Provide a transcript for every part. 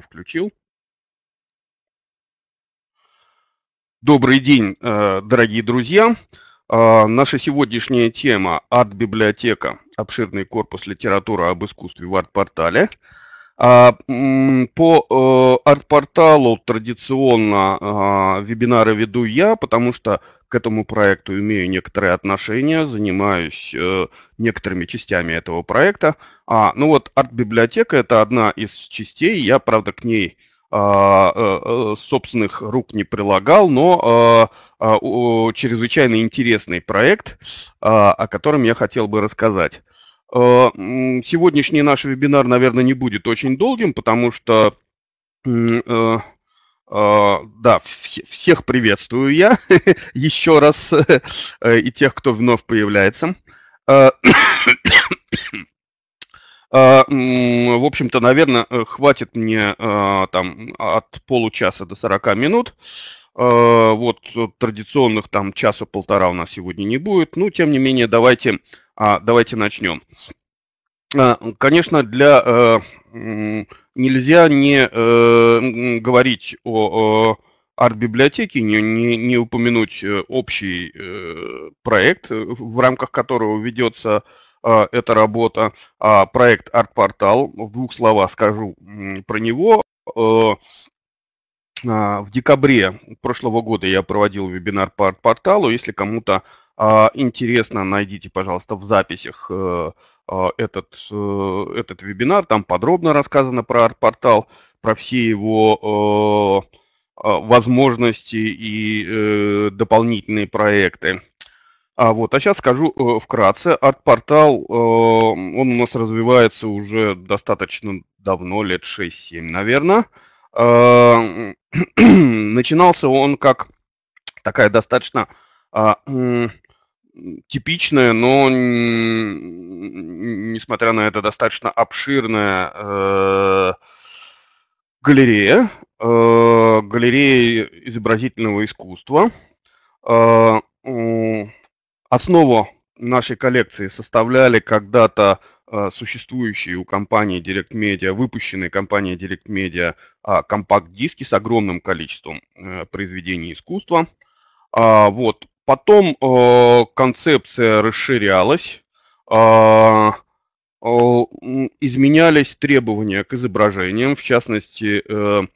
включил. Добрый день, э, дорогие друзья. А, наша сегодняшняя тема «Арт-библиотека. Обширный корпус литературы об искусстве в арт-портале». А, по э, арт-порталу традиционно а, вебинары веду я, потому что к этому проекту имею некоторые отношения, занимаюсь э, некоторыми частями этого проекта. А, ну вот арт-библиотека – это одна из частей, я, правда, к ней а, э, собственных рук не прилагал, но чрезвычайно интересный проект, о котором я хотел бы рассказать. Э, сегодняшний наш вебинар, наверное, не будет очень долгим, потому что, э, э, да, всех приветствую я еще раз и тех, кто вновь появляется. В общем-то, наверное, хватит мне там от получаса до 40 минут. Э, вот э, традиционных там часа-полтора у нас сегодня не будет, но ну, тем не менее давайте, а, давайте начнем. А, конечно, для э, нельзя не говорить о арт библиотеке, не, не, не упомянуть общий проект, в рамках которого ведется а, эта работа, проект «Арт-портал». В двух словах скажу про него. Конечно, в декабре прошлого года я проводил вебинар по порталу. Если кому-то а, интересно, найдите, пожалуйста, в записях э, а, этот, э, этот вебинар. Там подробно рассказано про арт-портал, про все его э, а, возможности и э, дополнительные проекты. А, вот, а сейчас скажу э, вкратце. Арт-портал, э, он у нас развивается уже достаточно давно, лет 6-7, наверное. Эм, начинался он как такая достаточно а, типичная, но несмотря на это достаточно обширная э, галерея, э, галерея изобразительного искусства. Э, основу нашей коллекции составляли когда-то а, существующие у компании Direct Media, выпущенные компанией Direct Media а, компакт-диски с огромным количеством э, произведений искусства. А, вот. Потом э, концепция расширялась, изменялись требования к изображениям, в частности, э,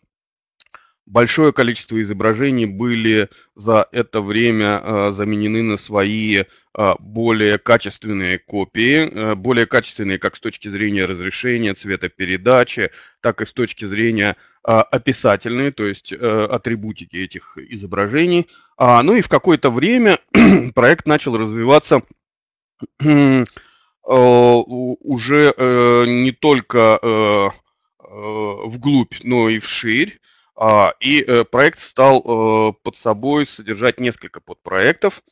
большое количество изображений были за это время э, заменены на свои э, более качественные копии, э, более качественные как с точки зрения разрешения, цветопередачи, так и с точки зрения описательной, то есть атрибутики этих изображений. А, ну и в какое-то время проект начал развиваться уже не только вглубь, но и вширь. А, и э, проект стал э, под собой содержать несколько подпроектов.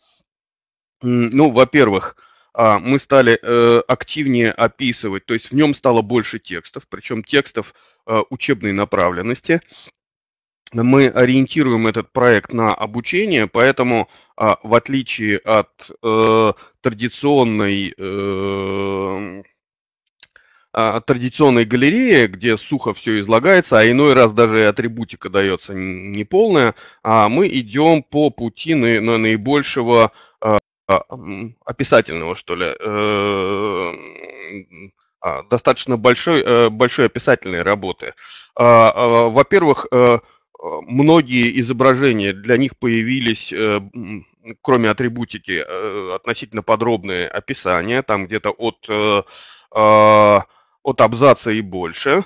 Ну, во-первых, а, мы стали э, активнее описывать, то есть в нем стало больше текстов, причем текстов учебной направленности. Мы ориентируем этот проект на обучение, поэтому а, в отличие от традиционной эм, а, традиционной галереи, где сухо все излагается, а иной раз даже атрибутика дается неполная, а мы идем по пути на, на наибольшего а, а, описательного, что ли, э, достаточно большой, э, большой описательной работы. Во-первых, э, многие изображения для них появились, кроме атрибутики, относительно подробные описания, там где-то от от абзаца и больше,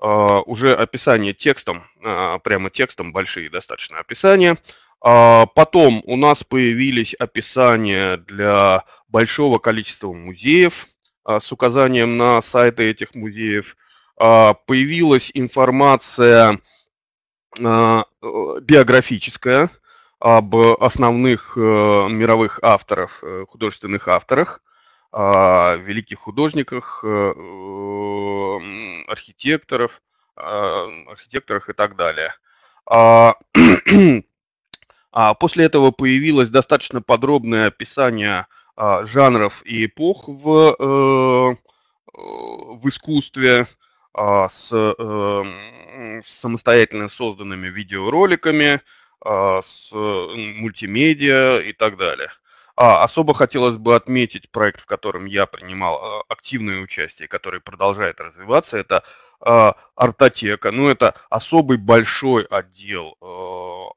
а, уже описание текстом, а, прямо текстом, большие достаточно описания. А, потом у нас появились описания для большого количества музеев с указанием на сайты этих музеев. Появилась информация биографическая об основных э, мировых авторах, э, художественных авторах великих художниках, архитекторов, архитекторах и так далее. А, а после этого появилось достаточно подробное описание а, жанров и эпох в, э, в искусстве с, с э, самостоятельно созданными видеороликами, с э, мультимедиа и так далее. А Особо хотелось бы отметить проект, в котором я принимал а, активное участие, который продолжает развиваться. Это а, Артотека. Ну, это особый большой отдел э,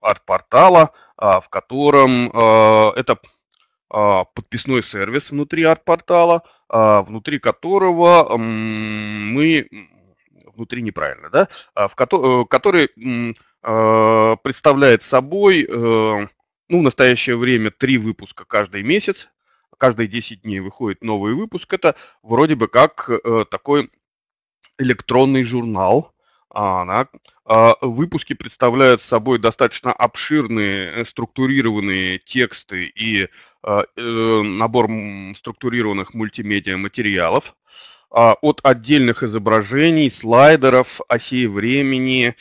арт-портала, а, в котором э, это подписной сервис внутри арт-портала, внутри которого мы внутри неправильно, да, в э, который представляет собой ну, в настоящее время три выпуска каждый месяц, каждые 10 дней выходит новый выпуск. Это вроде бы как э, такой электронный журнал. А, да. а, выпуски представляют собой достаточно обширные э, структурированные тексты и э, э набор структурированных мультимедиа материалов а, от отдельных изображений, слайдеров, осей времени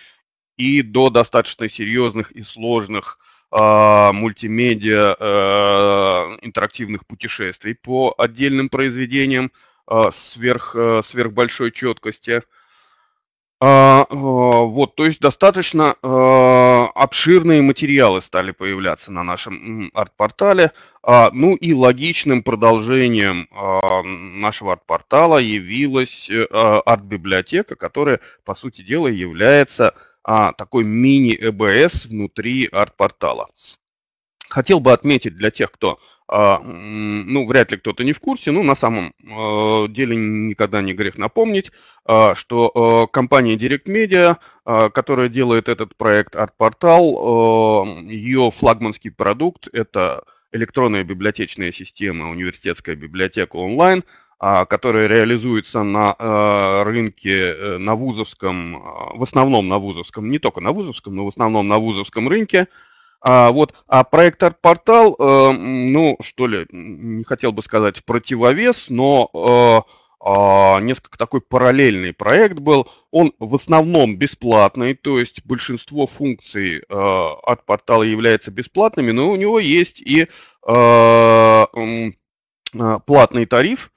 и до достаточно серьезных и сложных а, мультимедиа а, интерактивных путешествий по отдельным произведениям а, сверх, сверхбольшой четкости. Вот, то есть достаточно обширные материалы стали появляться на нашем арт-портале. Ну и логичным продолжением нашего арт-портала явилась арт-библиотека, которая, по сути дела, является а, такой мини-ЭБС внутри арт-портала. Хотел бы отметить для тех, кто а, ну, вряд ли кто-то не в курсе, ну, на самом а, деле никогда не грех напомнить, а, что компания Direct Media, которая делает этот проект арт-портал, ее флагманский продукт – это электронная библиотечная система «Университетская библиотека онлайн», а, который реализуется на а, рынке э, на вузовском, а, в основном на вузовском, не только на вузовском, но в основном на вузовском рынке. А вот, а проектор портал, э, ну, что ли, не хотел бы сказать противовес, но э, несколько такой параллельный проект был. Он в основном бесплатный, то есть большинство функций от портала является бесплатными, но у него есть и платный тариф,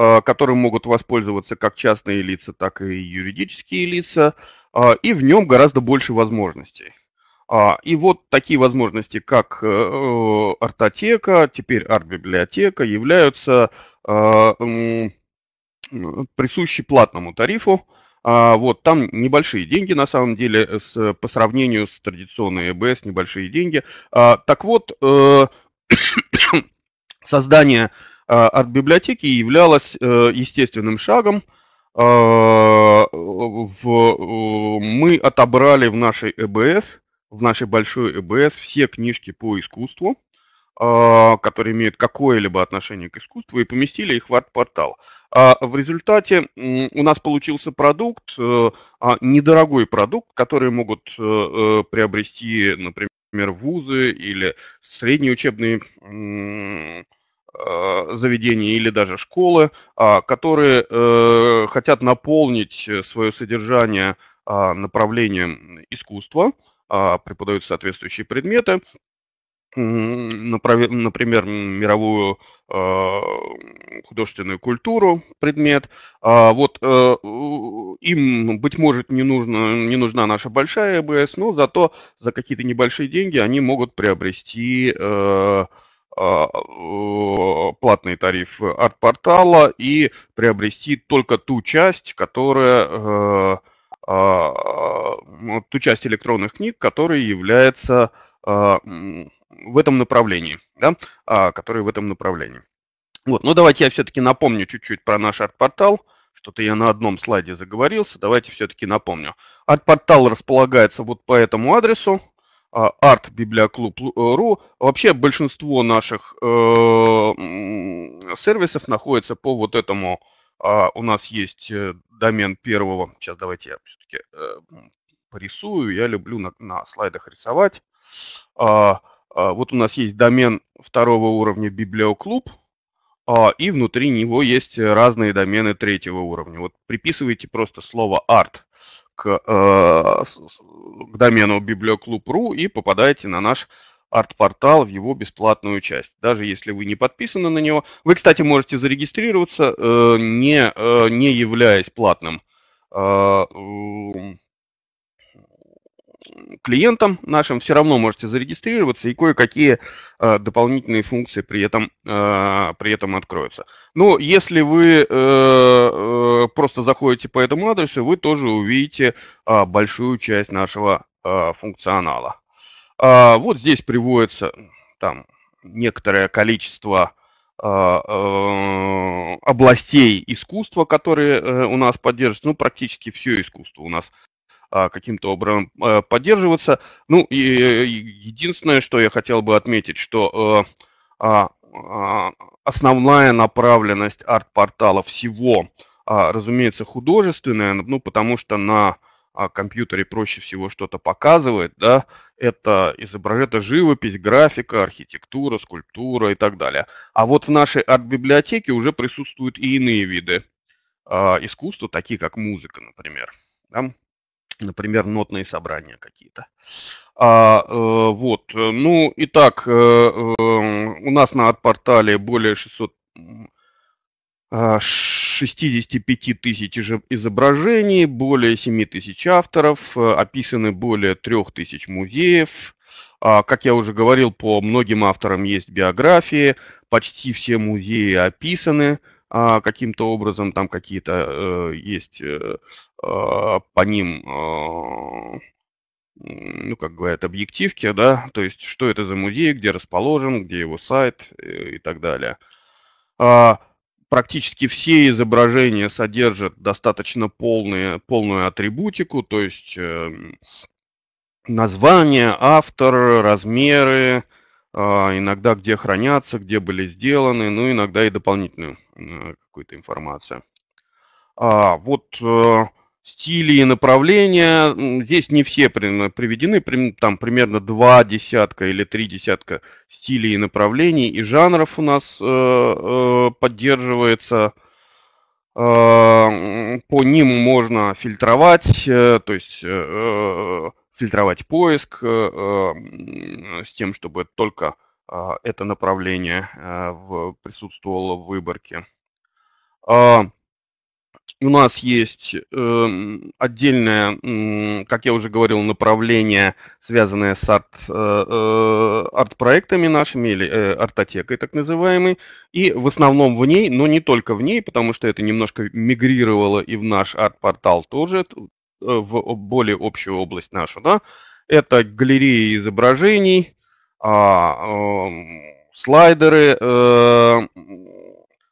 Э, которым могут воспользоваться как частные лица, так и юридические лица, э, и в нем гораздо больше возможностей. А, и вот такие возможности, как артотека, э, теперь арт-библиотека, являются присущи платному тарифу. А, вот, там небольшие деньги, на самом деле, с, по сравнению с традиционной ЭБС, небольшие деньги. А, так вот, создание а, от библиотеки являлось э, естественным шагом. А, э, мы отобрали в нашей ЭБС, в нашей большой ЭБС все книжки по искусству, а, которые имеют какое-либо отношение к искусству, и поместили их в арт-портал. В результате у нас получился продукт, э, недорогой продукт, который могут приобрести, например, вузы или средние учебные Э, заведения или даже школы, а, которые э, хотят наполнить э, свое содержание а, направлением искусства, а, преподают соответствующие предметы, например, мировую художественную культуру предмет. Вот им, быть может, не, нужно, не нужна наша большая ЭБС, но зато за какие-то небольшие деньги они могут приобрести а, платный тариф арт-портала и приобрести только ту часть, которая э, а, ту часть электронных книг, которая является а, в этом направлении, да, которая в этом направлении. Вот, ну давайте я все-таки напомню чуть-чуть про наш арт-портал. Что-то я на одном слайде заговорился, давайте все-таки напомню. Арт-портал располагается вот по этому адресу. А, artbibliaclub.ru. Вообще большинство наших э, сервисов находится по вот этому. А, у нас есть э, домен первого. Сейчас давайте я все-таки э, порисую. Я люблю на, на слайдах рисовать. А, вот у нас есть домен второго уровня библиоклуб. И внутри него есть разные домены третьего уровня. Вот приписывайте просто слово art к, э, к домену библиоклуб.ру и попадаете на наш арт-портал в его бесплатную часть, даже если вы не подписаны на него. Вы, кстати, можете зарегистрироваться, э, не, э, не являясь платным э, клиентам нашим все равно можете зарегистрироваться и кое-какие э, дополнительные функции при этом, э, при этом откроются. Но если вы э, э просто заходите по этому адресу, вы тоже увидите а, большую часть нашего э, функционала. А, вот здесь приводится там некоторое количество э, областей искусства, которые у нас поддерживаются, ну, практически все искусство у нас а, каким-то образом а, поддерживаться. Ну, и единственное, что я хотел бы отметить, что э, а, основная направленность арт-портала всего, разумеется, художественная, ну, потому что на компьютере проще всего что-то показывает, да, это изображение, это живопись, графика, архитектура, скульптура и так далее. А вот в нашей арт-библиотеке уже присутствуют и иные виды искусства, такие как музыка, например. Да? например, нотные собрания какие-то. А, э, вот, э, ну итак, так, э, эм, у нас на арт портале более 600 65 а, тысяч изображений, более 7 тысяч авторов, э, описаны более 3 тысяч музеев. А, как я уже говорил, по многим авторам есть биографии, почти все музеи описаны а, каким-то образом, там какие-то э, есть э, а, по ним... Э, ну, как говорят, объективки, да, то есть что это за музей, где расположен, где его сайт э, и так далее. А, практически все изображения содержат достаточно полные, полную атрибутику, то есть э, название, автор, размеры, э, иногда где хранятся, где были сделаны, ну, иногда и дополнительную. Э, какую-то информацию. А, вот э, стили и направления. Здесь не все приведены, там примерно два десятка или три десятка стилей и направлений и жанров у нас э, поддерживается. А, по ним можно фильтровать, то есть фильтровать поиск с тем, чтобы только а, это направление э, присутствовало в выборке. А, у нас есть эм, отдельное, как я уже говорил, направление, связанное с арт, э, э, арт-проектами нашими, или артотекой так называемой, и в основном в ней, но не только в ней, потому что это немножко мигрировало и в наш арт-портал тоже, в более общую область нашу, да, это галереи изображений, а, э, слайдеры. Э,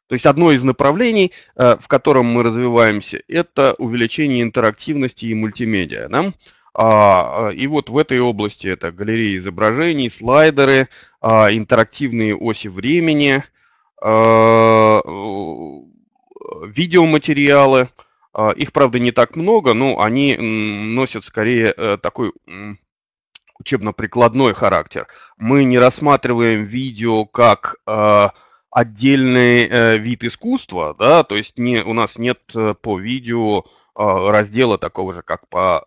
то есть одно из направлений, э, в котором мы развиваемся, это увеличение интерактивности и мультимедиа. Да? А, и вот в этой области это галереи изображений, слайдеры, а, интерактивные оси времени, а, э, видеоматериалы. А, их, правда, не так много, но они носят скорее э, такой учебно-прикладной характер. Мы не рассматриваем видео как э, отдельный э, вид искусства, да, то есть не, у нас нет э, по видео э, раздела такого же, как по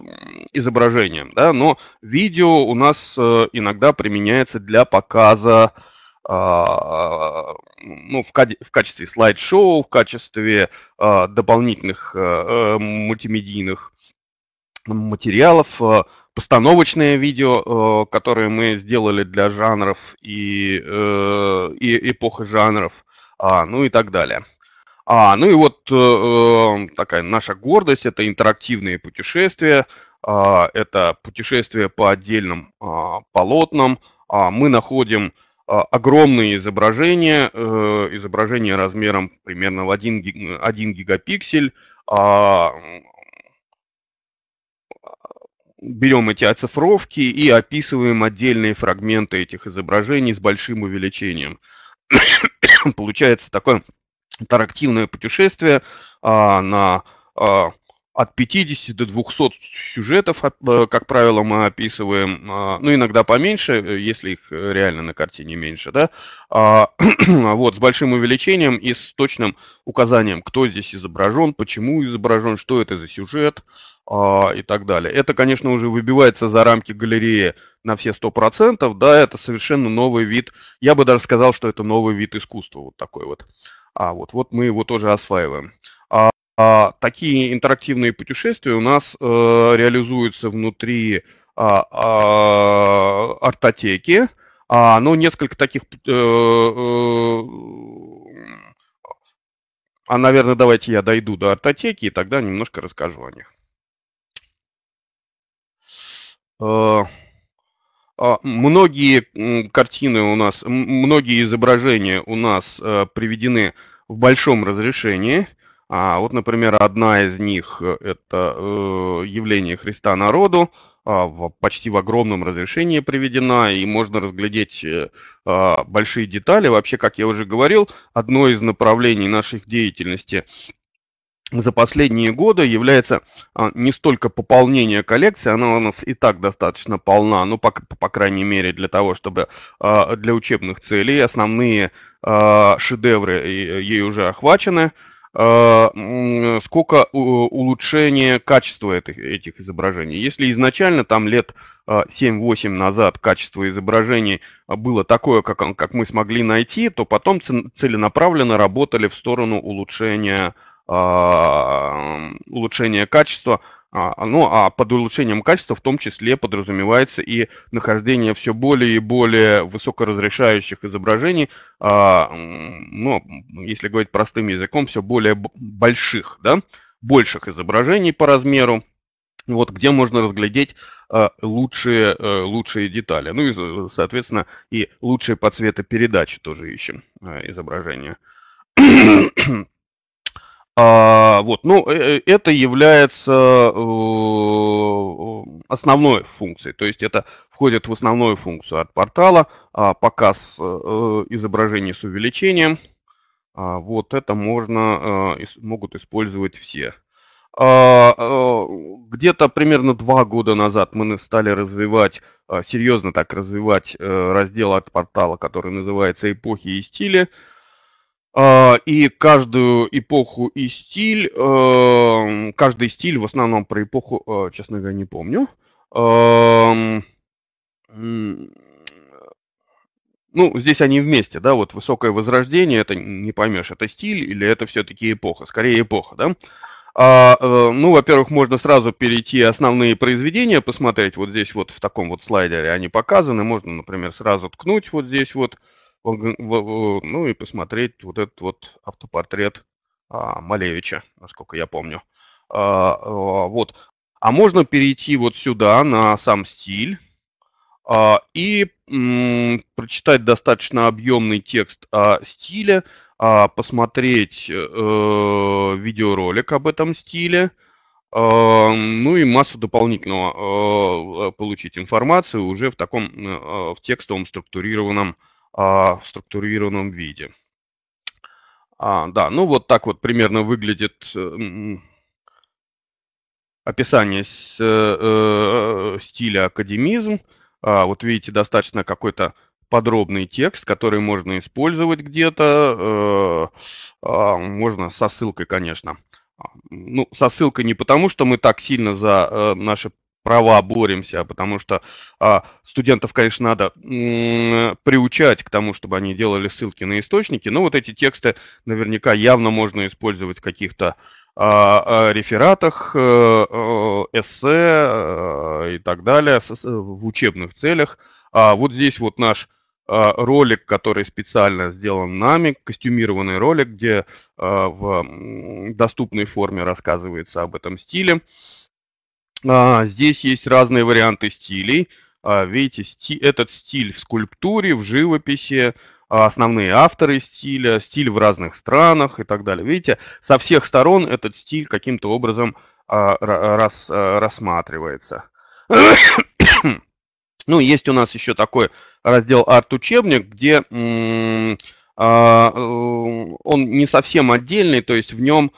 э, изображениям, да, но видео у нас э, иногда применяется для показа ну, в, каде, в качестве слайд-шоу, в качестве э, дополнительных э, мультимедийных материалов, постановочные видео, э, которые мы сделали для жанров и, э, и эпохи жанров, а, ну и так далее. А, ну и вот э, такая наша гордость – это интерактивные путешествия, а, это путешествия по отдельным а, полотнам. Мы находим огромные изображения, изображения размером примерно в 1, 1 гигапиксель, берем эти оцифровки и описываем отдельные фрагменты этих изображений с большим увеличением. Получается такое интерактивное путешествие а, на а, от 50 до 200 сюжетов, э, как правило, мы описываем, а, ну, иногда поменьше, э, если их э, реально на картине меньше, да, а, вот, с большим увеличением и с точным указанием, кто здесь изображен, почему изображен, что это за сюжет а, и так далее. Это, конечно, уже выбивается за рамки галереи на все 100%, да, это совершенно новый вид, я бы даже сказал, что это новый вид искусства, вот такой вот. А вот, вот мы его тоже осваиваем. А, такие интерактивные путешествия у нас э, реализуются внутри а, а, артотеки. А, но ну, несколько таких... Э, э, а, наверное, давайте я дойду до артотеки и тогда немножко расскажу о них. Э, а, многие картины у нас, многие изображения у нас э, приведены в большом разрешении. А вот, например, одна из них э, – это э, явление Христа народу, а, в, почти в огромном разрешении приведена, и можно разглядеть э, а, большие детали. Вообще, как я уже говорил, одно из направлений наших деятельности за последние годы является а, не столько пополнение коллекции, она у нас и так достаточно полна, ну, по, по крайней мере, для того, чтобы для учебных целей основные шедевры э, ей уже охвачены, а, сколько э, улучшение качества этих, этих изображений. Если изначально там лет 7-8 а, назад качество изображений было такое, как, как мы смогли найти, то потом целенаправленно работали в сторону улучшения, а, улучшения качества а, а, ну, а под улучшением качества в том числе подразумевается и нахождение все более и более высокоразрешающих изображений, а, ну, если говорить простым языком, все более больших, да, больших изображений по размеру, вот где можно разглядеть э, лучшие, э, лучшие детали. Ну и, соответственно, и лучшие по цвету передачи тоже ищем э, изображения. А, вот, ну, э, э, это является э, основной функцией, то есть это входит в основную функцию от портала, а, показ а, изображений с увеличением. А, вот это можно, могут использовать все. А, где-то примерно два года назад мы стали развивать, серьезно так развивать раздел от портала, который называется «Эпохи и стили». А, и каждую эпоху и стиль, эм, каждый стиль в основном про эпоху, э, честно говоря, не помню. Эм, ну, здесь они вместе, да, вот высокое возрождение, это не поймешь, это стиль или это все-таки эпоха, скорее эпоха, да. А, э, ну, во-первых, можно сразу перейти основные произведения, посмотреть вот здесь вот в таком вот слайдере они показаны, можно, например, сразу ткнуть вот здесь вот, ну и посмотреть вот этот вот автопортрет а, Малевича, насколько я помню. А, а, вот. А можно перейти вот сюда на сам стиль а, и м, прочитать достаточно объемный текст о стиле, а, посмотреть э, видеоролик об этом стиле, а, ну и массу дополнительного э, э, получить информацию уже в таком э, в текстовом структурированном а, в структурированном виде. А, да, ну вот так вот примерно выглядит э, описание с, э, э, стиля академизм. А, вот видите, достаточно какой-то подробный текст, который можно использовать где-то, э, э, можно со ссылкой, конечно. А, ну, со ссылкой не потому, что мы так сильно за э, наши права боремся, потому что а, студентов, конечно, надо приучать к тому, чтобы они делали ссылки на источники, но вот эти тексты наверняка явно можно использовать в каких-то а, а, рефератах, а, эссе э, и так далее с, в учебных целях. А вот здесь вот наш а, ролик, который специально сделан нами, костюмированный ролик, где а, в доступной форме рассказывается об этом стиле. А, здесь есть разные варианты стилей. А, видите, сти, этот стиль в скульптуре, в живописи, а, основные авторы стиля, стиль в разных странах и так далее. Видите, со всех сторон этот стиль каким-то образом рас, рассматривается. Ну, есть у нас еще такой раздел арт-учебник, где э, он не совсем отдельный, то есть в нем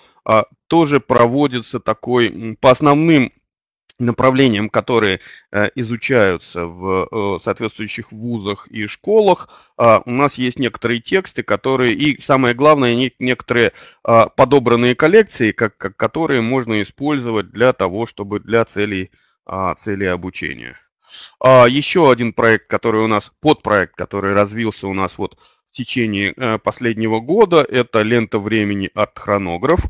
тоже проводится такой по основным направлениям, которые э, изучаются в э, соответствующих вузах и школах. А, у нас есть некоторые тексты, которые, и самое главное, некоторые а, подобранные коллекции, как, которые можно использовать для того, чтобы для целей, а, целей обучения. Еще один проект, который у нас, подпроект, который развился у нас вот в течение э, последнего года, это лента времени от хронограф.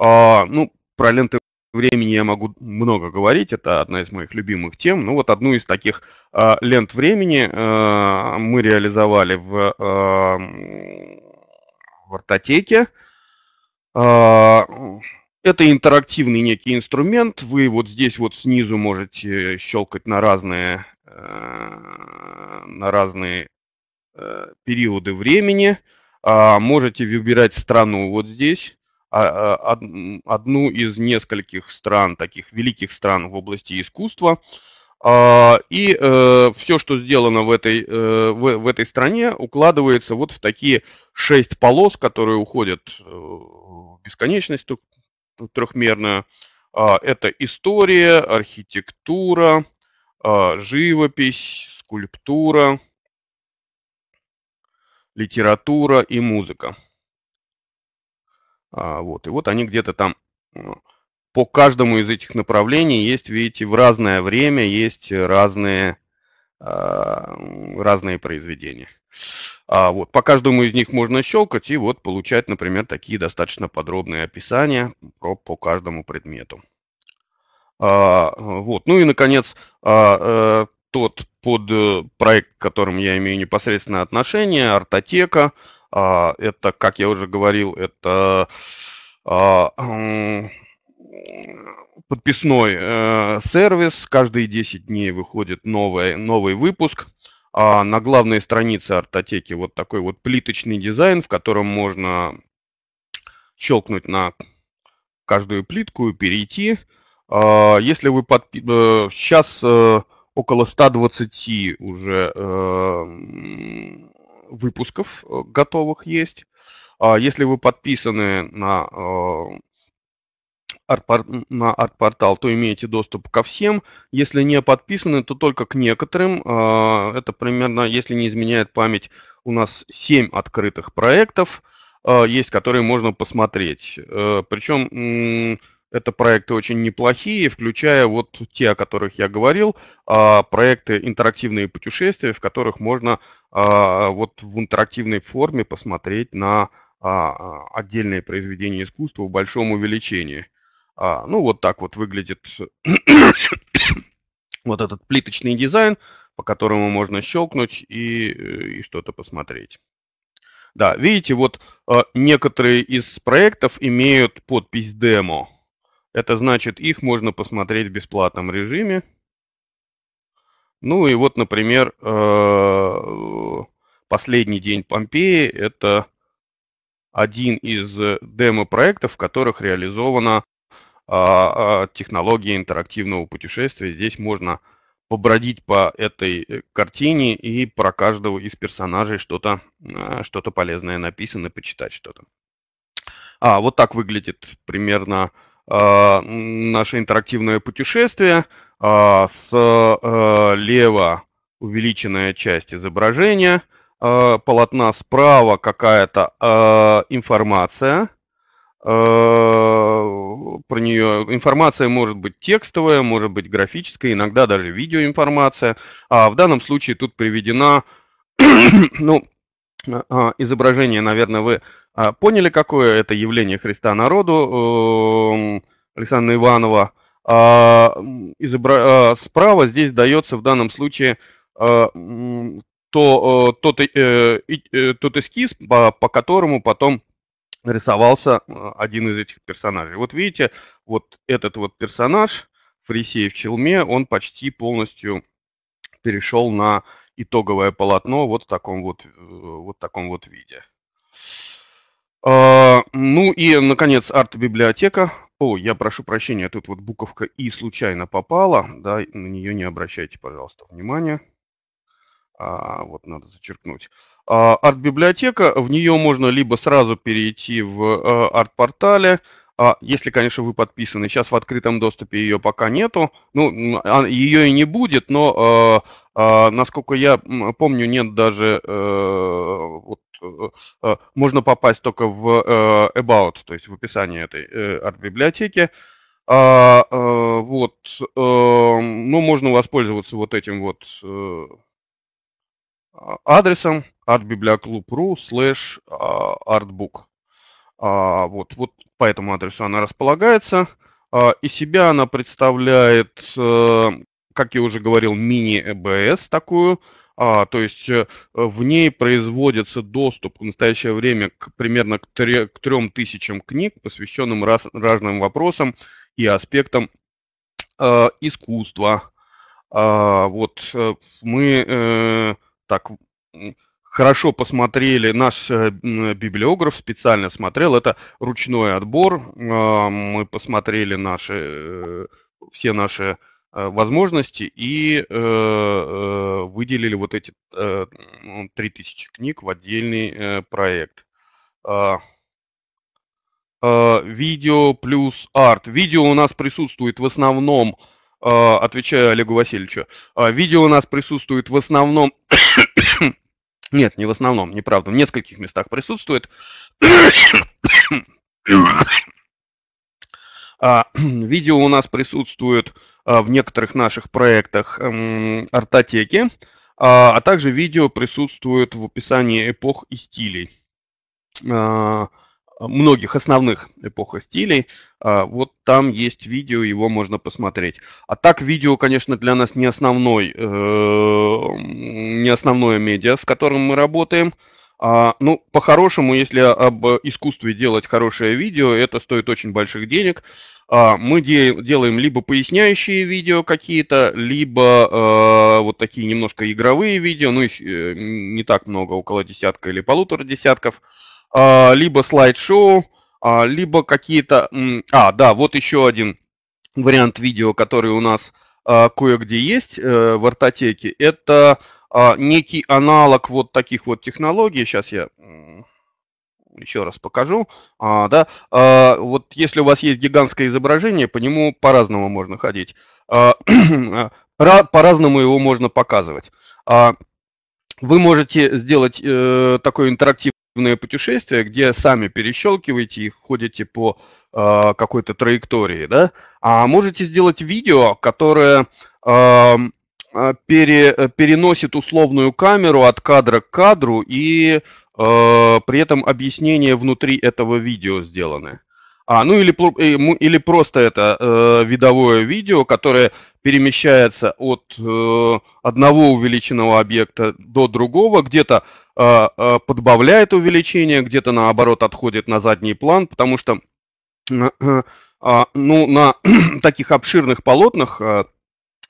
Ну, про ленты времени я могу много говорить, это одна из моих любимых тем. Ну вот одну из таких э, лент времени э, мы реализовали в, э, в артотеке. Э, это интерактивный некий инструмент. Вы вот здесь вот снизу можете щелкать на разные, э, на разные э, периоды времени. Э, можете выбирать страну вот здесь а, а, одну из нескольких стран, таких великих стран в области искусства. А, и э, все, что сделано в этой, э, в этой стране, укладывается вот в такие шесть полос, которые уходят э, в бесконечность трехмерную. Это история, архитектура, живопись, скульптура, литература и музыка. А, вот. И вот они где-то там э, по каждому из этих направлений есть, видите, в разное время есть разные, а, разные произведения. А вот, по каждому из них можно щелкать и вот получать, например, такие достаточно подробные описания про, по каждому предмету. А, вот. Ну и, наконец, а, а, тот под э, проект, к которому я имею непосредственное отношение, «Артотека», а, это, как я уже говорил, это а, подписной э, сервис. Каждые 10 дней выходит новый, новый выпуск. А на главной странице артотеки вот такой вот плиточный дизайн, в котором можно щелкнуть на каждую плитку и перейти. А, если вы подпи... Э, сейчас э, около 120 уже э, выпусков э, готовых есть. А если вы подписаны на э, на арт-портал, то имеете доступ ко всем. Если не подписаны, то только к некоторым. А, это примерно, если не изменяет память, у нас 7 открытых проектов э, есть, которые можно посмотреть. Причем это проекты очень неплохие, включая вот те, о которых я говорил, а, проекты интерактивные путешествия, в которых можно а, вот в интерактивной форме посмотреть на а, отдельные произведения искусства в большом увеличении. Ну, вот так вот выглядит вот этот плиточный дизайн, по которому можно щелкнуть и, и что-то посмотреть. Да, видите, вот некоторые из проектов имеют подпись «демо», это значит, их можно посмотреть в бесплатном режиме. Ну и вот, например, э, последний день Помпеи – это один из э, демо-проектов, в которых реализована а, а, технология интерактивного путешествия. Здесь можно побродить по этой э, картине и про каждого из персонажей что-то что полезное написано, почитать что-то. А, вот так выглядит примерно э, а, наше интерактивное путешествие. А, Слева а, увеличенная часть изображения, полотна справа какая-то информация. Про нее информация может быть текстовая, может быть графическая, иногда даже видеоинформация. А в данном случае тут приведена, ну, изображение, наверное, вы а, поняли, какое это явление Христа народу эм, Александра Иванова. А, а, справа здесь дается в данном случае то, э, тот, э, э, тот эскиз, по, по которому потом рисовался один из этих персонажей. Вот видите, вот этот вот персонаж, Фарисеев в челме, он почти полностью перешел на итоговое полотно вот в таком вот, вот, таком вот виде. А, ну и, наконец, арт-библиотека. О, я прошу прощения, тут вот буковка «и» случайно попала, да, на нее не обращайте, пожалуйста, внимания. А, вот надо зачеркнуть. А, арт-библиотека, в нее можно либо сразу перейти в а, арт-портале, а, если, конечно, вы подписаны. Сейчас в открытом доступе ее пока нету. Ну, а, ее и не будет, но, э, а, насколько я помню, нет даже э, вот Э, э, можно попасть только в э, About, то есть в описании этой арт-библиотеки. А, вот, а, ну, можно воспользоваться вот этим вот а, адресом artbiblioclub.ru slash а, artbook. А, вот, вот по этому адресу она располагается. и себя она представляет, как я уже говорил, мини-ЭБС такую, а, то есть э, в ней производится доступ в настоящее время к примерно к, тре, к трем тысячам книг, посвященным раз, разным вопросам и аспектам э, искусства. А, вот э, мы э, так хорошо посмотрели, наш э, библиограф специально смотрел, это ручной отбор, а, мы посмотрели наши, все наши Э, возможности и э, э, выделили вот эти 3000 ну, книг в отдельный проект. А, а, видео плюс арт. Видео у нас присутствует в основном, а, отвечаю Олегу Васильевичу, видео у нас присутствует в основном нет, не в основном, неправда. В нескольких местах присутствует. А, видео у нас присутствует а, в некоторых наших проектах эм, артотеки, а, а также видео присутствует в описании эпох и стилей многих основных эпох и стилей. Вот там есть видео, его можно посмотреть. А так видео, конечно, для нас не основной, э, не основное медиа, с которым мы работаем. А, ну, по-хорошему, если об искусстве делать хорошее видео, это стоит очень больших денег. А, мы де- делаем либо поясняющие видео какие-то, либо э, вот такие немножко игровые видео, ну их э, не так много, около десятка или полутора десятков, а, либо слайд-шоу, а, либо какие-то... А, да, вот еще один вариант видео, который у нас а, кое-где есть э, в артотеке, это а, некий аналог вот таких вот технологий. Сейчас я еще раз покажу. А, да, а, вот если у вас есть гигантское изображение, по нему по-разному можно ходить. А, а по-разному его можно показывать. А, вы можете сделать э, такое интерактивное путешествие, где сами перещелкиваете и ходите по э, какой-то траектории, да, а можете сделать видео, которое э, а, пере, э, переносит условную камеру от кадра к кадру, и э, при этом объяснения внутри этого видео сделаны. А, ну или, э, или просто это э, видовое видео, которое перемещается от э, одного увеличенного объекта до другого, где-то э, э подбавляет увеличение, где-то наоборот отходит на задний план, потому что э, э, а, ну, на таких обширных полотнах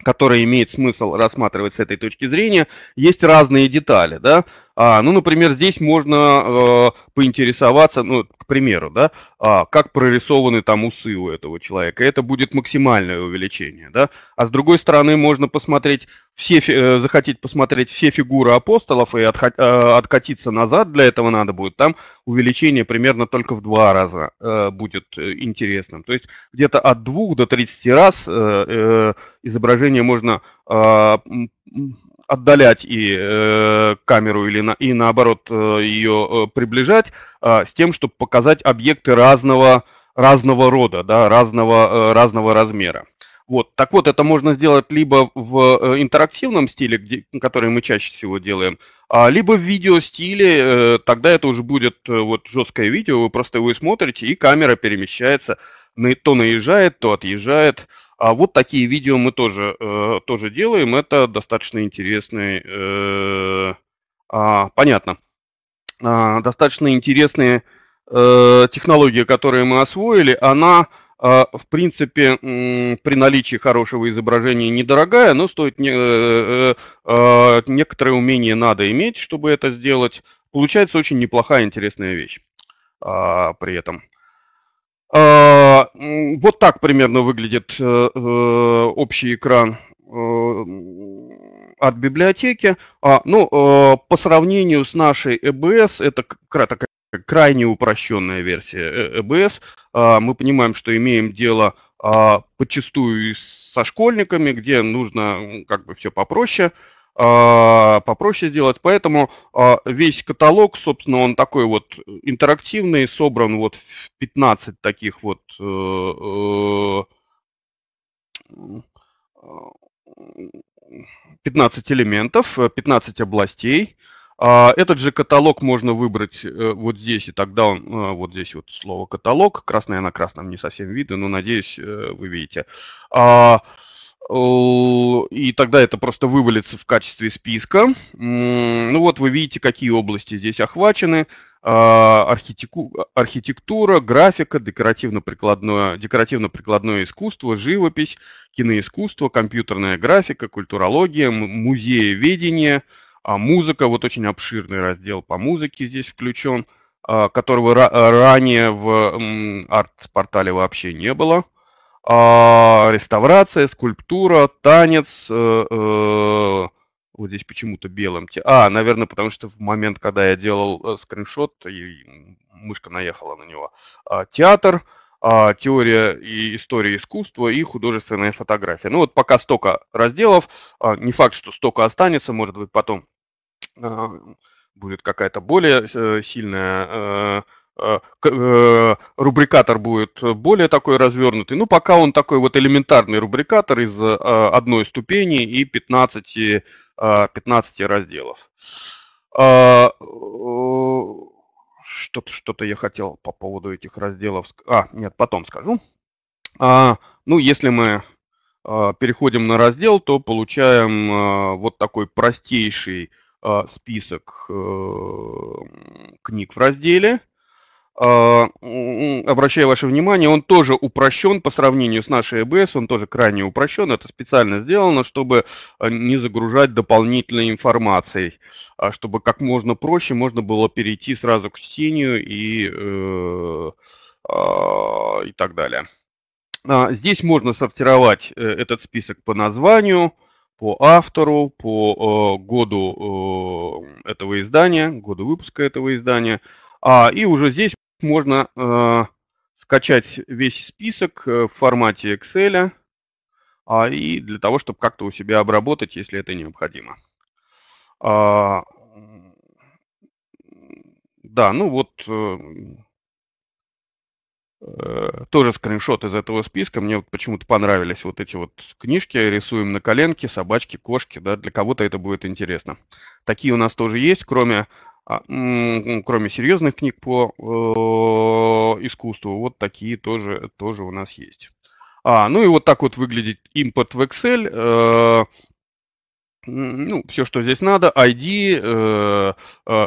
которые имеет смысл рассматривать с этой точки зрения, есть разные детали. Да? А, ну, например, здесь можно э, поинтересоваться, ну, к примеру, да, а, как прорисованы там усы у этого человека. Это будет максимальное увеличение, да. А с другой стороны, можно посмотреть все, э, захотеть посмотреть все фигуры апостолов и отхо, э, откатиться назад для этого надо будет. Там увеличение примерно только в два раза э, будет э, интересным. То есть где-то от двух до 30 раз э, э, изображение можно а, отдалять и э, камеру или на, и наоборот э, ее э, приближать э, с тем, чтобы показать объекты разного разного рода, да, разного э, разного размера. Вот, так вот, это можно сделать либо в э, интерактивном стиле, где, который мы чаще всего делаем, а либо в видео стиле, э, тогда это уже будет э, вот жесткое видео, вы просто его смотрите, и камера перемещается, на, то наезжает, то отъезжает, а вот такие видео мы тоже, э, тоже делаем. Это достаточно интересные, э, а, понятно, а, достаточно интересные э, технологии, которые мы освоили. Она, в принципе, при наличии хорошего изображения недорогая, но стоит не, э, некоторое умение надо иметь, чтобы это сделать. Получается очень неплохая, интересная вещь а, при этом. А, вот так примерно выглядит э, э, общий экран э, от библиотеки. А, Ну, по сравнению с нашей EBS, это такая крайне упрощенная версия EBS. А, мы понимаем, что имеем дело а, почастую со школьниками, где нужно как бы все попроще – а, попроще сделать. Поэтому а, весь каталог, собственно, он такой вот интерактивный, собран вот в 15 таких вот э, 15 э, элементов, 15 областей. А, этот же каталог можно выбрать э, вот здесь, и тогда он, э, вот здесь вот слово каталог, красное на красном не совсем видно, но надеюсь, вы видите и тогда это просто вывалится в качестве списка. Ну вот вы видите, какие области здесь охвачены. А, архитектура, графика, декоративно-прикладное, декоративно-прикладное искусство, живопись, киноискусство, компьютерная графика, культурология, музееведение, а, музыка. Вот очень обширный раздел по музыке здесь включен, а, которого ранее в арт-портале вообще не было. А, реставрация, скульптура, танец. Э, э, вот здесь почему-то белым. А, наверное, потому что в момент, когда я делал э, скриншот, и мышка наехала на него. А, театр, а, теория и история искусства и художественная фотография. Ну вот пока столько разделов. А, не факт, что столько останется, может быть, потом а, будет какая-то более сильная Э, э, рубрикатор будет более такой развернутый. Ну, пока он такой вот элементарный рубрикатор из э, одной ступени и 15, 15 разделов. А, что-то что то я хотел по поводу этих разделов... А, нет, потом скажу. А, ну, если мы переходим на раздел, то получаем вот такой простейший список книг в разделе. Э, обращаю ваше внимание, он тоже упрощен по сравнению с нашей ЭБС, он тоже крайне упрощен, это специально сделано, чтобы э, не загружать дополнительной информацией, а чтобы как можно проще можно было перейти сразу к чтению и, э, а, и так далее. А, здесь можно сортировать этот список по названию, по автору, по году этого издания, году выпуска этого издания, а, и уже здесь можно э, скачать весь список э, в формате Excel, а и для того, чтобы как-то у себя обработать, если это необходимо. А, да, ну вот э, э, тоже скриншот из этого списка. Мне вот почему-то понравились вот эти вот книжки «Рисуем на коленке», «Собачки», «Кошки». Да, для кого-то это будет интересно. Такие у нас тоже есть, кроме а, кроме серьезных книг по э, искусству, вот такие тоже, тоже у нас есть. А, ну и вот так вот выглядит импорт в Excel. Э, ну, все, что здесь надо, ID, э, э,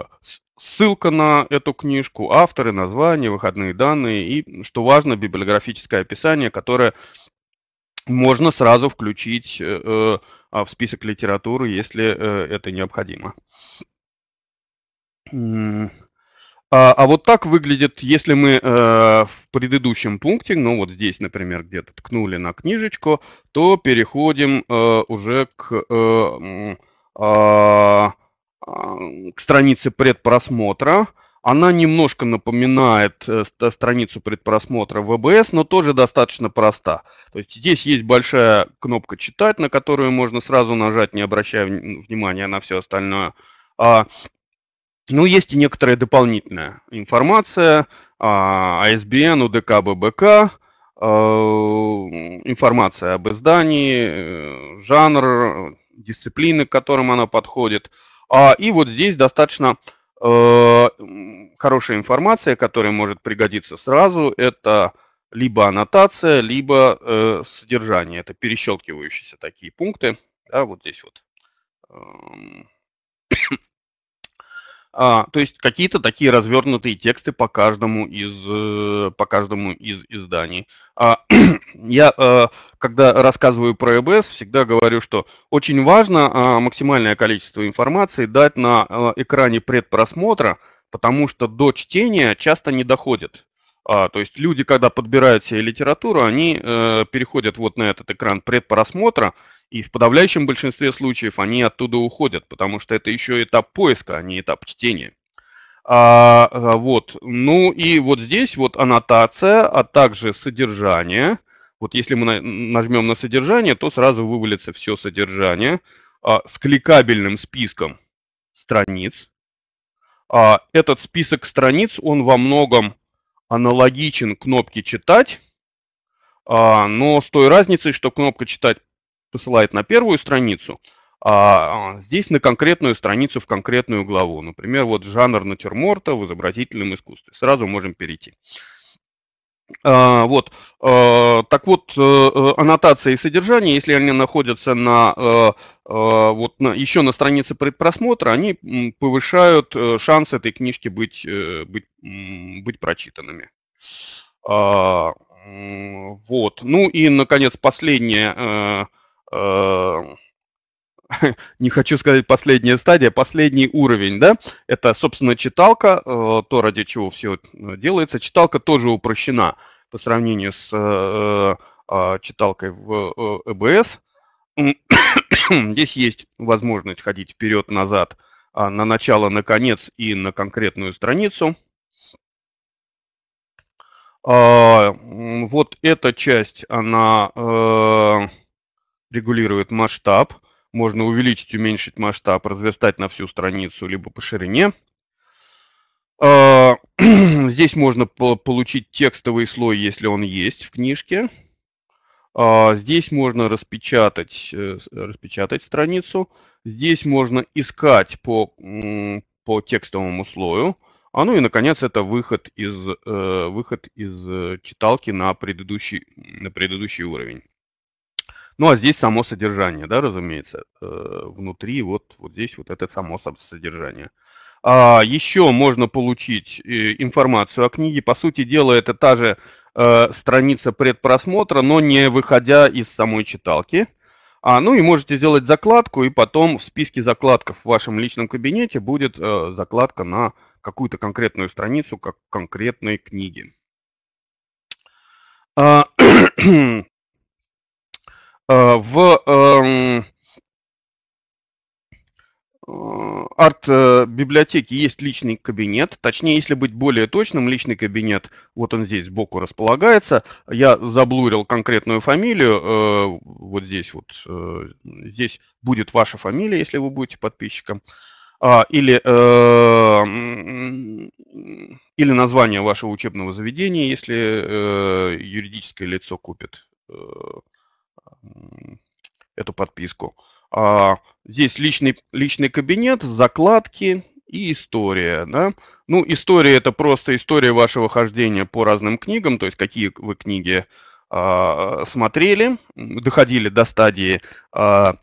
ссылка на эту книжку, авторы, название, выходные данные и, что важно, библиографическое описание, которое можно сразу включить э, э а в список литературы, если э, это необходимо. А, а вот так выглядит, если мы э, в предыдущем пункте, ну вот здесь, например, где-то ткнули на книжечку, то переходим э, уже к, э, э, к странице предпросмотра. Она немножко напоминает э, страницу предпросмотра ВБС, но тоже достаточно проста. То есть здесь есть большая кнопка «Читать», на которую можно сразу нажать, не обращая внимания на все остальное. А ну, есть и некоторая дополнительная информация, ISBN, а, УДК, ББК, э, информация об издании, э, жанр, дисциплины, к которым она подходит. А, и вот здесь достаточно э, хорошая информация, которая может пригодиться сразу, это либо аннотация, либо содержание. Это перещелкивающиеся такие пункты. Да, вот здесь вот эм, а, то есть какие-то такие развернутые тексты по каждому из, э, по каждому из изданий. А, я, э, когда рассказываю про ЭБС, всегда говорю, что очень важно а, максимальное количество информации дать на а, экране предпросмотра, потому что до чтения часто не доходит. А, то есть люди, когда подбирают себе литературу, они э, переходят вот на этот экран предпросмотра и в подавляющем большинстве случаев они оттуда уходят, потому что это еще этап поиска, а не этап чтения. А, а, вот. Ну и вот здесь вот аннотация, а также содержание. Вот если мы нажмем на содержание, то сразу вывалится все содержание а, с кликабельным списком страниц. А, этот список страниц, он во многом аналогичен кнопке «Читать», а, но с той разницей, что кнопка «Читать» посылает на первую страницу, а, а здесь на конкретную страницу в конкретную главу. Например, вот жанр натюрморта в изобразительном искусстве. Сразу можем перейти. А, вот. А, так вот, э, э, аннотация и содержание, если они находятся на, э, вот, на, еще на странице предпросмотра, они повышают шанс этой книжки быть, быть, быть прочитанными. Вот. Ну и, наконец, последнее Эм, не хочу сказать последняя стадия, последний уровень, да, это, собственно, читалка, э, то, ради чего все э, делается. Читалка тоже упрощена по сравнению с э, а, читалкой в ЭБС. Здесь есть возможность ходить вперед-назад, а, на начало, на конец и на конкретную страницу. А, вот эта часть, она регулирует масштаб. Можно увеличить, уменьшить масштаб, разверстать на всю страницу, либо по ширине. А, здесь можно получить текстовый слой, если он есть в книжке. А, здесь можно распечатать, э, распечатать страницу. Здесь можно искать по, по текстовому слою. А ну и, наконец, это выход из, э, выход из э, читалки на предыдущий, на предыдущий уровень. Ну, а здесь само содержание, да, разумеется. Э, внутри вот, вот здесь вот это само содержание. А еще можно получить э, информацию о книге. По сути дела, это та же э, страница предпросмотра, но не выходя из самой читалки. А, ну и можете сделать закладку, и потом в списке закладков в вашем личном кабинете будет э, закладка на какую-то конкретную страницу, как конкретной книги. А, Э, в эм, э, арт-библиотеке э, есть личный кабинет, точнее, если быть более точным, личный кабинет, вот он здесь сбоку располагается, я заблурил конкретную фамилию, вот здесь вот, здесь будет ваша фамилия, если вы будете подписчиком, а, или, или название вашего учебного заведения, если юридическое лицо купит эту подписку. А, здесь личный, личный кабинет, закладки и история. Да? Ну, история это просто история вашего хождения по разным книгам, то есть какие вы книги а, смотрели, доходили до стадии, а,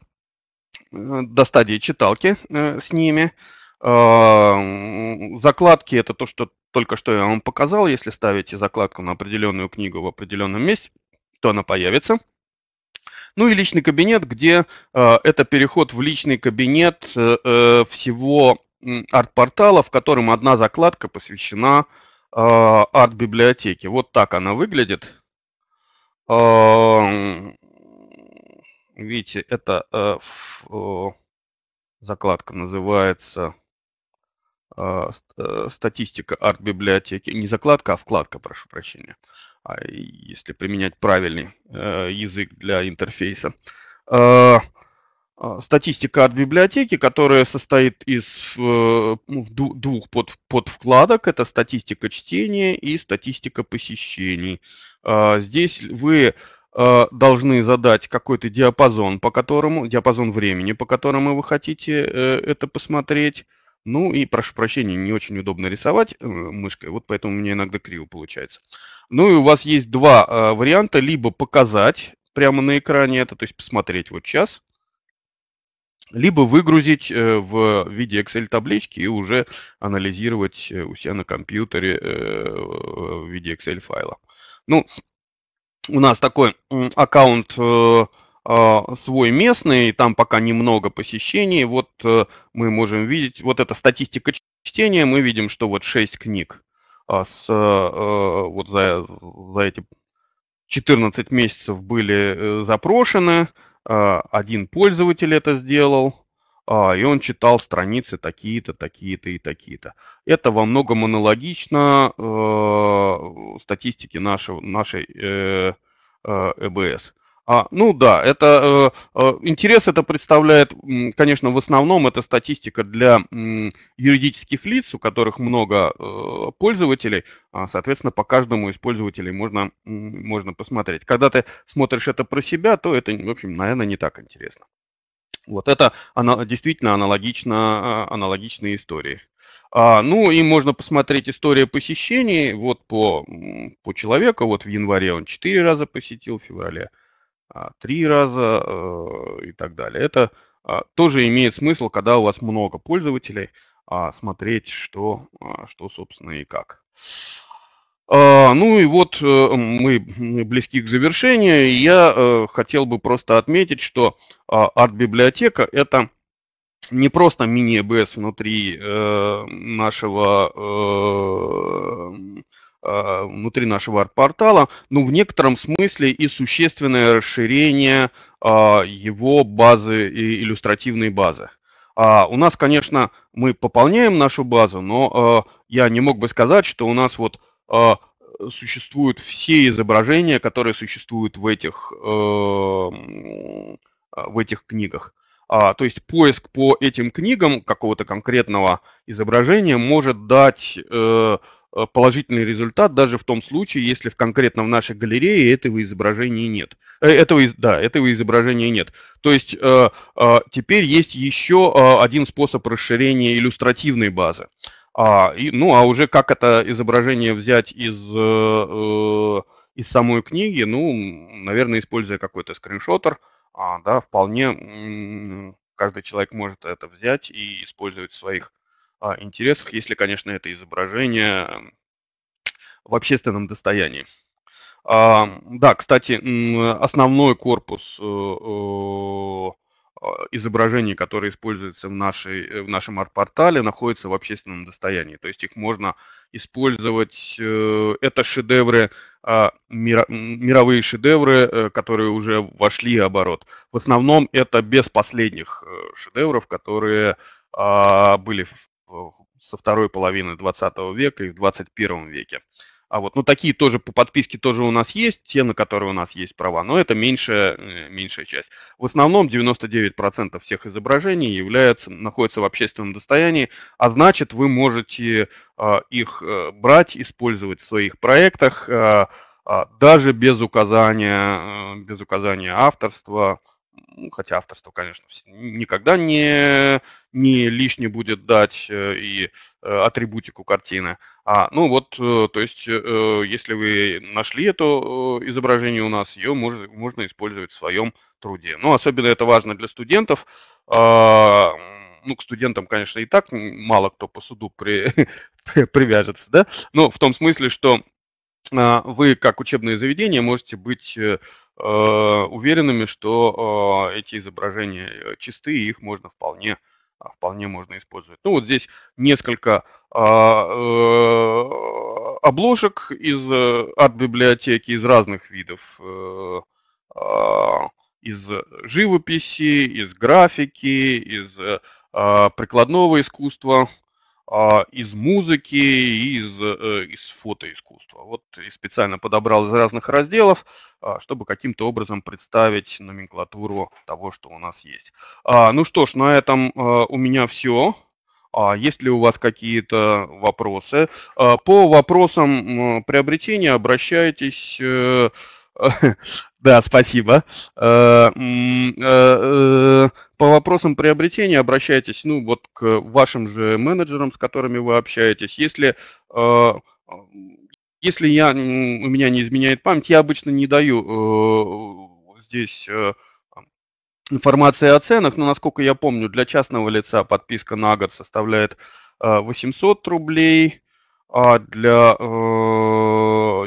э, до стадии читалки а, с ними. А, закладки – это то, что только что я вам показал. Если ставите закладку на определенную книгу в определенном месте, то она появится – ну и личный кабинет, где э, это переход в личный кабинет э, э всего арт-портала, в котором одна закладка посвящена э, арт-библиотеке. Вот так она выглядит. Э, видите, это э, в, э, закладка называется э, э, статистика арт-библиотеки. Не закладка, а вкладка, прошу прощения. А если применять правильный э, язык для интерфейса. А, а, статистика от библиотеки, которая состоит из э, ну, двух под, подвкладок. Это статистика чтения и статистика посещений. Здесь вы должны задать какой-то диапазон, по которому, диапазон времени, по которому вы хотите э, это посмотреть. Ну и, прошу прощения, не очень удобно рисовать э, мышкой, вот поэтому мне иногда криво получается. Ну и у вас есть два а, варианта, либо показать прямо на экране это, то есть посмотреть вот сейчас, либо выгрузить э, в виде Excel-таблички и уже анализировать э, у себя на компьютере в виде Excel-файла. Ну, у нас такой аккаунт а, свой местный, и там пока немного посещений. Вот э, мы можем видеть, вот эта статистика чтения, мы видим, что вот 6 книг а, с, э, э, вот за, за эти 14 месяцев были запрошены, а, один пользователь это сделал, и он читал страницы такие-то, такие-то и такие-то. Это во многом аналогично статистике нашего, нашей ЭБС. А, ну да, это э, э интерес это представляет, конечно, в основном это статистика для э, юридических лиц, у которых много э, пользователей, а, соответственно, по каждому из пользователей можно, можно посмотреть. Когда ты смотришь это про себя, то это, в общем, наверное, не так интересно. Вот это она, действительно аналогично, а, аналогичные истории. А, ну и можно посмотреть история посещений вот по, по человеку. Вот в январе он 4 раза посетил, в феврале – а, три раза э, и так далее. Это а, тоже имеет смысл, когда у вас много пользователей, а, смотреть, что, что собственно, и как. Ну и вот э, мы близки к завершению. Я э, хотел бы просто отметить, что арт-библиотека – это не просто мини-ЭБС внутри нашего а, внутри нашего арт-портала, ну, в некотором смысле и существенное расширение а, его базы и иллюстративной базы. А, у нас, конечно, мы пополняем нашу базу, но я не мог бы сказать, что у нас вот существуют все изображения, которые существуют в этих, в этих книгах. А, то есть поиск по этим книгам какого-то конкретного изображения может дать э, Э, положительный результат даже в том случае, если в конкретно в нашей галерее этого изображения нет. Э, этого, да, этого изображения нет. То есть э, теперь есть еще один способ расширения иллюстративной базы. А, ну, а уже как это изображение взять из, из самой книги, ну, наверное, используя какой-то скриншотер, а, да, вполне каждый человек может это взять и использовать в своих интересах, если, конечно, это изображение в общественном достоянии. Да, кстати, основной корпус э, изображений, которые используются в, нашей, э, в нашем арт-портале, находятся в общественном достоянии. То есть их можно использовать. Э, это шедевры, а, мировые шедевры, которые уже вошли в оборот. В основном это без последних шедевров, которые а, были Э, со второй половины 20 века и в 21 веке. А вот, ну, такие тоже по подписке тоже у нас есть, те, на которые у нас есть права, но это меньшая, э, меньшая часть. В основном 99% всех изображений являются, находятся в общественном достоянии, а значит, вы можете э, их э, брать, использовать в своих проектах, э, а даже без указания, без указания авторства, хотя авторство, конечно, никогда не не лишне будет дать э, и э, атрибутику картины. А, ну вот, э, то есть, если вы нашли это изображение у нас, ее можно, можно использовать в своем труде. Ну, особенно это важно для студентов. А, ну, к студентам, конечно, и так мало кто по суду при, привяжется, да? Но в том смысле, что а, вы, как учебное заведение, можете быть э, уверенными, что э, эти изображения чисты, и их можно вполне а, вполне можно использовать. Ну вот здесь несколько а, э, обложек из э, арт-библиотеки из разных видов, э, а, из живописи, из графики, из прикладного искусства. А, из музыки и из, э, из фотоискусства. Вот и специально подобрал из разных разделов, а, чтобы каким-то образом представить номенклатуру того, что у нас есть. А, ну что ж, на этом э, у меня все. А есть ли у вас какие-то вопросы? По вопросам приобретения обращайтесь э, Да, спасибо. Э, э, э, по вопросам приобретения обращайтесь, ну, вот к вашим же менеджерам, с которыми вы общаетесь. Если если я, у меня не изменяет память, я обычно не даю здесь информации о ценах, но, насколько я помню, для частного лица подписка на год составляет 800 рублей, а для э,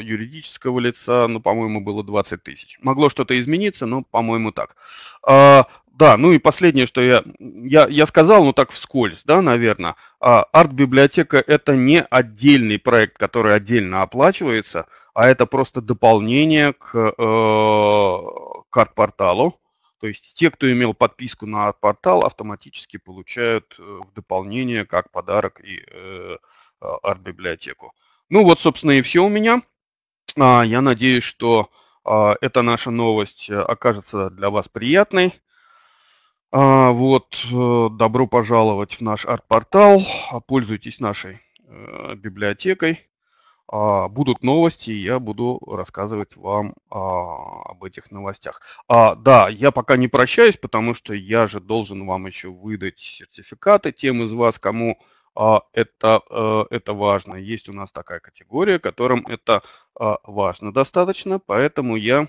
юридического лица, ну, по-моему, было 20 тысяч. Могло что-то измениться, но, по-моему, так. А, да, ну и последнее, что я, я, я сказал, ну так вскользь, да, наверное, а, арт-библиотека это не отдельный проект, который отдельно оплачивается, а это просто дополнение к, э, к порталу То есть те, кто имел подписку на арт-портал, автоматически получают э, в дополнение как подарок и э, а, арт-библиотеку. Ну вот, собственно, и все у меня. А, я надеюсь, что а, эта наша новость э, окажется для вас приятной. Вот, э, добро пожаловать в наш арт-портал, пользуйтесь нашей э, библиотекой. Будут новости, и я буду рассказывать вам об этих новостях. А, да, я пока не прощаюсь, потому что я же должен вам еще выдать сертификаты тем из вас, кому а, это, э, это важно. Есть у нас такая категория, которым это а, важно достаточно, поэтому я,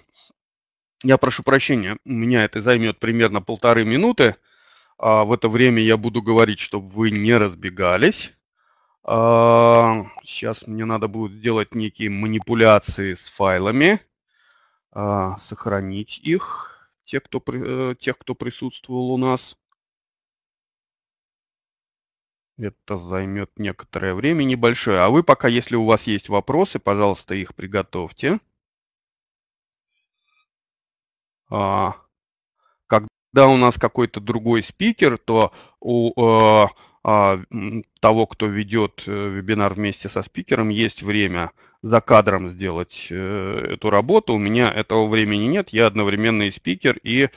я прошу прощения, у меня это займет примерно полторы минуты. А, в это время я буду говорить, чтобы вы не разбегались. Сейчас мне надо будет сделать некие манипуляции с файлами, сохранить их, Те кто, э, те кто присутствовал у нас. Это займет некоторое время небольшое. А вы пока, если у вас есть вопросы, пожалуйста, их приготовьте. А, когда у нас какой-то другой спикер, то у э, э, того, кто ведет э, вебинар вместе со спикером, есть время за кадром сделать э, эту работу. У меня этого времени нет, я одновременно и спикер, и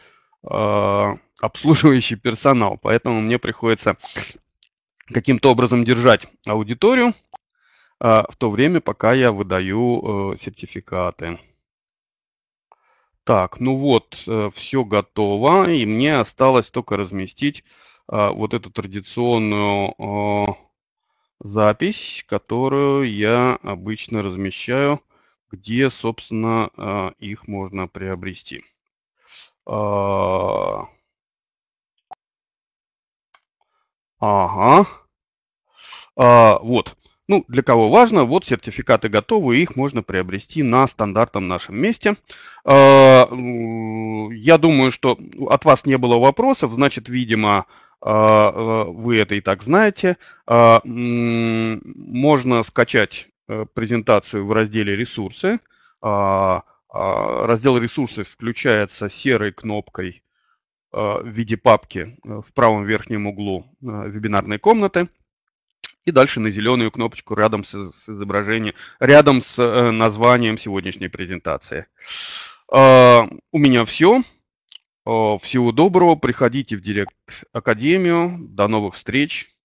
э, обслуживающий персонал, поэтому мне приходится каким-то образом держать аудиторию а, в то время, пока я выдаю э, сертификаты. Так, ну вот, э, все готово, и мне осталось только разместить а, вот эту традиционную запись, которую я обычно размещаю, где, собственно, а, их можно приобрести. Ага. А, вот. Ну, для кого важно, вот сертификаты готовы, их можно приобрести на стандартном нашем месте. А, я думаю, что от вас не было вопросов, значит, видимо, а, а, вы это и так знаете. Можно скачать э, презентацию в разделе «Ресурсы». Раздел «Ресурсы» включается серой кнопкой Э, в виде папки э, в правом верхнем углу э, вебинарной комнаты. И дальше на зеленую кнопочку рядом с, с изображением, рядом с названием сегодняшней презентации. У меня все. Всего доброго. Приходите в Директ Академию. До новых встреч.